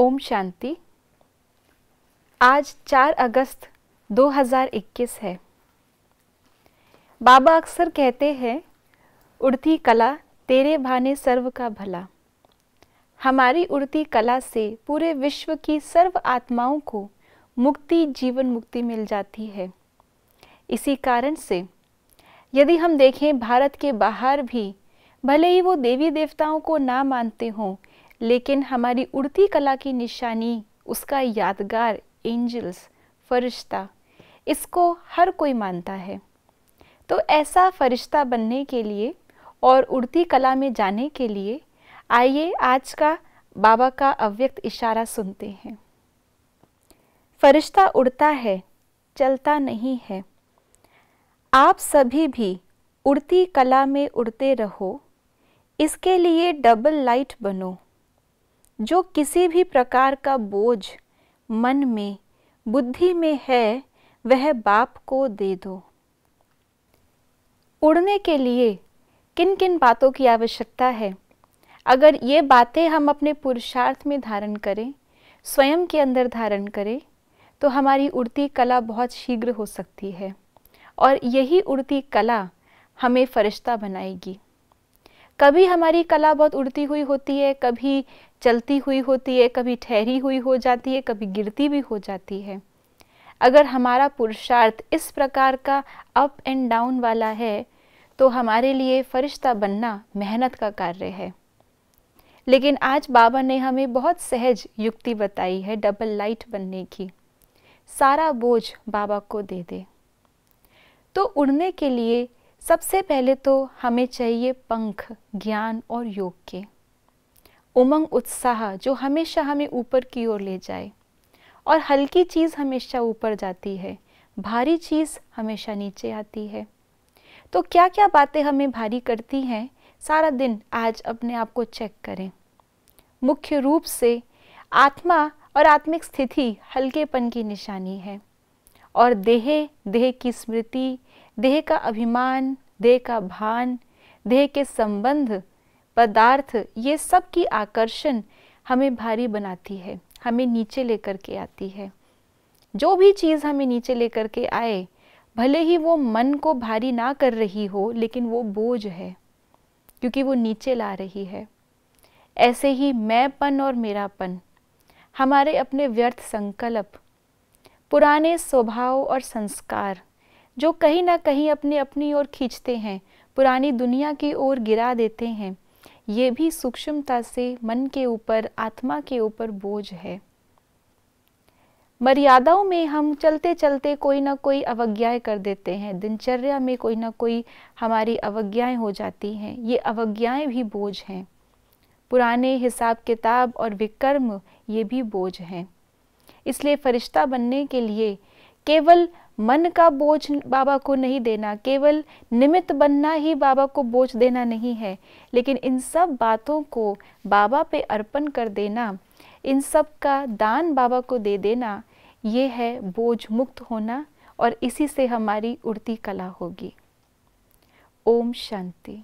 ओम शांति आज 4 अगस्त 2021 है बाबा अक्सर कहते हैं उड़ती कला तेरे भाने सर्व का भला हमारी उड़ती कला से पूरे विश्व की सर्व आत्माओं को मुक्ति जीवन मुक्ति मिल जाती है इसी कारण से यदि हम देखें भारत के बाहर भी भले ही वो देवी देवताओं को ना मानते हों लेकिन हमारी उड़ती कला की निशानी उसका यादगार एंजल्स फरिश्ता इसको हर कोई मानता है तो ऐसा फरिश्ता बनने के लिए और उड़ती कला में जाने के लिए आइए आज का बाबा का अव्यक्त इशारा सुनते हैं फरिश्ता उड़ता है चलता नहीं है आप सभी भी उड़ती कला में उड़ते रहो इसके लिए डबल लाइट बनो जो किसी भी प्रकार का बोझ मन में बुद्धि में है वह बाप को दे दो उड़ने के लिए किन किन बातों की आवश्यकता है अगर ये बातें हम अपने पुरुषार्थ में धारण करें स्वयं के अंदर धारण करें तो हमारी उड़ती कला बहुत शीघ्र हो सकती है और यही उड़ती कला हमें फरिश्ता बनाएगी कभी हमारी कला बहुत उड़ती हुई होती है कभी चलती हुई होती है कभी ठहरी हुई हो जाती है कभी गिरती भी हो जाती है अगर हमारा पुरुषार्थ इस प्रकार का अप एंड डाउन वाला है तो हमारे लिए फरिश्ता बनना मेहनत का कार्य है लेकिन आज बाबा ने हमें बहुत सहज युक्ति बताई है डबल लाइट बनने की सारा बोझ बाबा को दे दे तो उड़ने के लिए सबसे पहले तो हमें चाहिए पंख ज्ञान और योग के उमंग उत्साह जो हमेशा हमें ऊपर की ओर ले जाए और हल्की चीज़ हमेशा ऊपर जाती है भारी चीज़ हमेशा नीचे आती है तो क्या क्या बातें हमें भारी करती हैं सारा दिन आज अपने आप को चेक करें मुख्य रूप से आत्मा और आत्मिक स्थिति हल्केपन की निशानी है और देह देह की स्मृति देह का अभिमान देह का भान देह के संबंध पदार्थ ये सब की आकर्षण हमें भारी बनाती है हमें नीचे लेकर के आती है जो भी चीज़ हमें नीचे लेकर के आए भले ही वो मन को भारी ना कर रही हो लेकिन वो बोझ है क्योंकि वो नीचे ला रही है ऐसे ही मैंपन और मेरापन हमारे अपने व्यर्थ संकल्प पुराने स्वभाव और संस्कार जो कहीं ना कहीं अपने अपनी ओर खींचते हैं पुरानी दुनिया की ओर गिरा देते हैं ये भी सूक्ष्मता से मन के ऊपर आत्मा के ऊपर बोझ है मर्यादाओं में हम चलते चलते कोई ना कोई अवज्ञाएं कर देते हैं दिनचर्या में कोई ना कोई हमारी अवज्ञाएं हो जाती हैं ये अवज्ञाएं भी बोझ हैं पुराने हिसाब किताब और विकर्म ये भी बोझ हैं इसलिए फरिश्ता बनने के लिए केवल मन का बोझ बाबा को नहीं देना केवल निमित्त बनना ही बाबा को बोझ देना नहीं है लेकिन इन सब बातों को बाबा पे अर्पण कर देना इन सब का दान बाबा को दे देना ये है बोझ मुक्त होना और इसी से हमारी उड़ती कला होगी ओम शांति